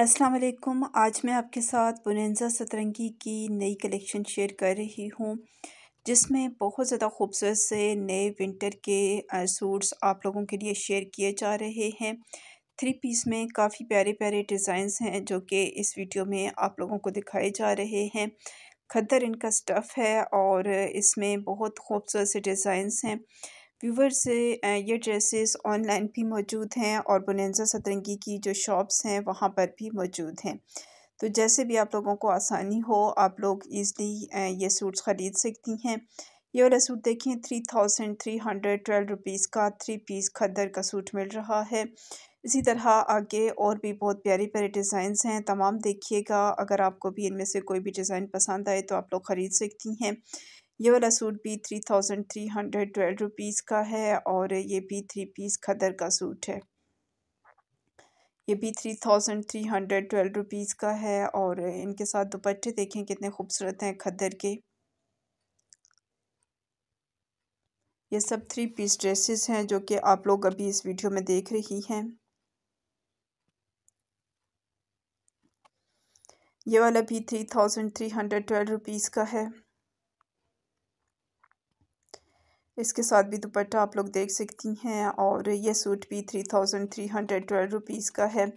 अस्सलाम वालेकुम आज मैं आपके साथ बुनजा सतरंगी की नई कलेक्शन शेयर कर रही हूँ जिसमें बहुत ज़्यादा खूबसूरत से नए विंटर के सूट्स आप लोगों के लिए शेयर किए जा रहे हैं थ्री पीस में काफ़ी प्यारे प्यारे डिज़ाइंस हैं जो कि इस वीडियो में आप लोगों को दिखाए जा रहे हैं खद्दर इनका स्टफ़ है और इसमें बहुत खूबसूरत से डिज़ाइंस हैं व्यूवर से ये ड्रेसेस ऑनलाइन भी मौजूद हैं और बुनजा सतरंगी की जो शॉप्स हैं वहाँ पर भी मौजूद हैं तो जैसे भी आप लोगों को आसानी हो आप लोग ईज़िली ये सूट्स ख़रीद सकती हैं ये वाला सूट देखें three thousand three hundred twelve rupees का थ्री पीस खद्दर का सूट मिल रहा है इसी तरह आगे और भी बहुत प्यारे प्यारे डिज़ाइन हैं तमाम देखिएगा अगर आपको भी इनमें से कोई भी डिज़ाइन पसंद आए तो आप लोग ख़रीद सकती हैं ये वाला सूट भी three thousand three hundred twelve rupees का है और ये भी थ्री पीस खदर का सूट है ये भी three thousand three hundred twelve rupees का है और इनके साथ दुपट्टे देखें कितने खूबसूरत हैं खदर के ये सब थ्री पीस ड्रेसेस हैं जो कि आप लोग अभी इस वीडियो में देख रही हैं ये वाला भी three thousand three hundred twelve rupees का है इसके साथ भी दुपट्टा आप लोग देख सकती हैं और ये सूट भी three thousand three hundred twelve rupees का है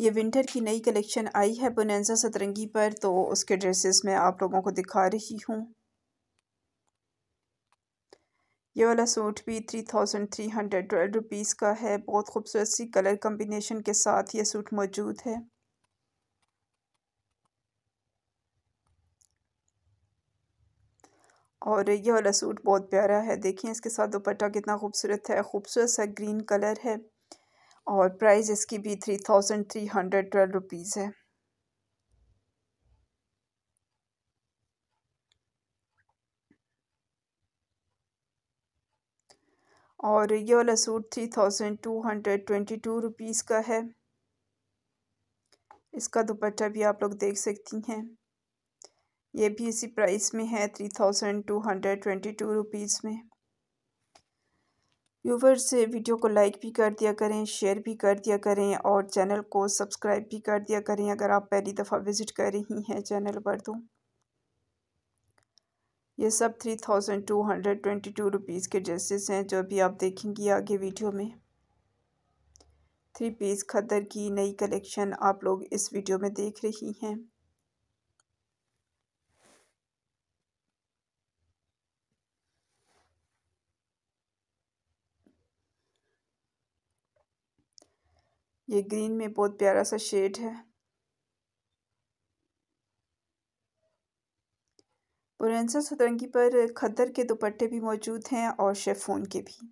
ये विंटर की नई कलेक्शन आई है बोनेंजा सतरंगी पर तो उसके ड्रेसेस मैं आप लोगों को दिखा रही हूँ ये वाला सूट भी three thousand three hundred twelve rupees का है बहुत खूबसूरत सी कलर कम्बिनेशन के साथ ये सूट मौजूद है और ये वाला सूट बहुत प्यारा है देखिए इसके साथ दुपट्टा कितना खूबसूरत है खूबसूरत सा ग्रीन कलर है और प्राइस इसकी भी three thousand three hundred twelve rupees है और ये वाला suit three thousand two hundred twenty two rupees का है इसका दुपट्टा भी आप लोग देख सकती हैं ये भी इसी प्राइस में है three thousand two hundred twenty two rupees में व्यूवर्स वीडियो को लाइक भी कर दिया करें शेयर भी कर दिया करें और चैनल को सब्सक्राइब भी कर दिया करें अगर आप पहली दफ़ा विज़िट कर रही हैं चैनल पर तो ये सब three thousand two hundred twenty two rupees के ड्रेसेस हैं जो भी आप देखेंगी आगे वीडियो में थ्री पीस खदर की नई कलेक्शन आप लोग इस वीडियो में देख रही हैं ये ग्रीन में बहुत प्यारा सा शेड है पुरेंसा सतरंगी पर खद्दर के दुपट्टे भी मौजूद हैं और शेफोन के भी